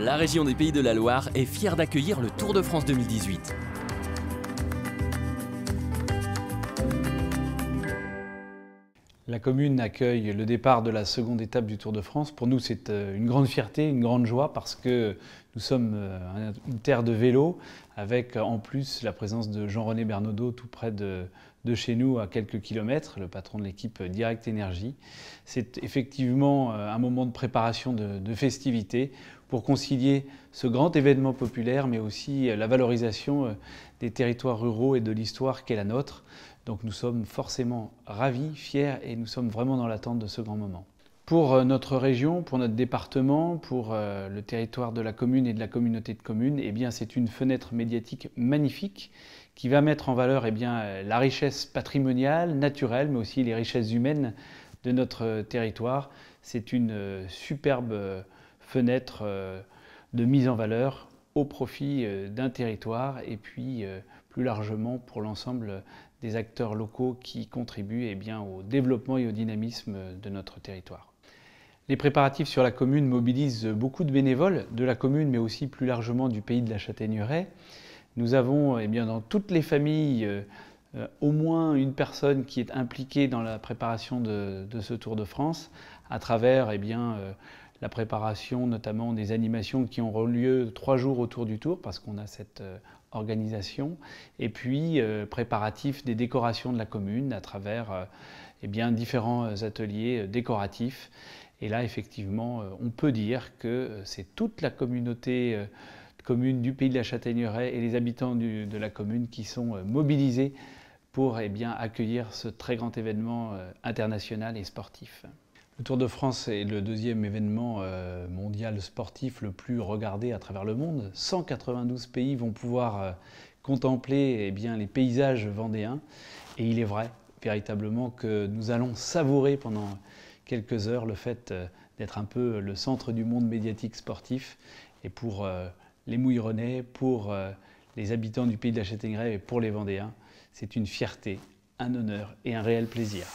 La région des Pays de la Loire est fière d'accueillir le Tour de France 2018. La commune accueille le départ de la seconde étape du Tour de France. Pour nous, c'est euh, une grande fierté, une grande joie parce que nous sommes euh, une terre de vélo avec euh, en plus la présence de Jean-René Bernaudot tout près de, chez nous à quelques kilomètres, le patron de l'équipe Direct Énergie. C'est effectivement un moment de préparation de festivité pour concilier ce grand événement populaire, mais aussi euh, la valorisation euh, des territoires ruraux et de l'histoire qu'est la nôtre. Donc nous sommes forcément ravis, fiers, et nous sommes vraiment dans l'attente de ce grand moment. Pour euh, notre région, pour notre département, pour le territoire de la commune et de la communauté de communes, eh bien c'est une fenêtre médiatique magnifique qui va mettre en valeur eh bien, la richesse patrimoniale, naturelle, mais aussi les richesses humaines de notre territoire. C'est une superbe fenêtre euh, de mise en valeur au profit euh, d'un territoire et puis euh, plus largement pour l'ensemble des acteurs locaux qui contribuent eh bien, au développement et au dynamisme de notre territoire. Les préparatifs sur la commune mobilisent beaucoup de bénévoles de la commune mais aussi plus largement du pays de la Châtaigneraie. Nous avons eh bien, dans toutes les familles au moins une personne qui est impliquée dans la préparation de, ce Tour de France à travers eh bien, la préparation notamment des animations qui auront lieu trois jours autour du tour, parce qu'on a cette euh, organisation, et puis euh, préparatif des décorations de la commune à travers euh, eh bien, différents ateliers décoratifs. Et là, effectivement, on peut dire que c'est toute la communauté commune du pays de la Châtaigneraie et les habitants de la commune qui sont mobilisés pour eh bien, accueillir ce très grand événement international et sportif. Le Tour de France est le deuxième événement euh, mondial sportif le plus regardé à travers le monde. 192 pays vont pouvoir euh, contempler eh bien, les paysages vendéens. Et il est vrai, véritablement, que nous allons savourer pendant quelques heures le fait euh, d'être un peu le centre du monde médiatique sportif. Et pour les Mouilleronnais, pour les habitants du pays de la Châtaigneraie et pour les Vendéens, c'est une fierté, un honneur et un réel plaisir.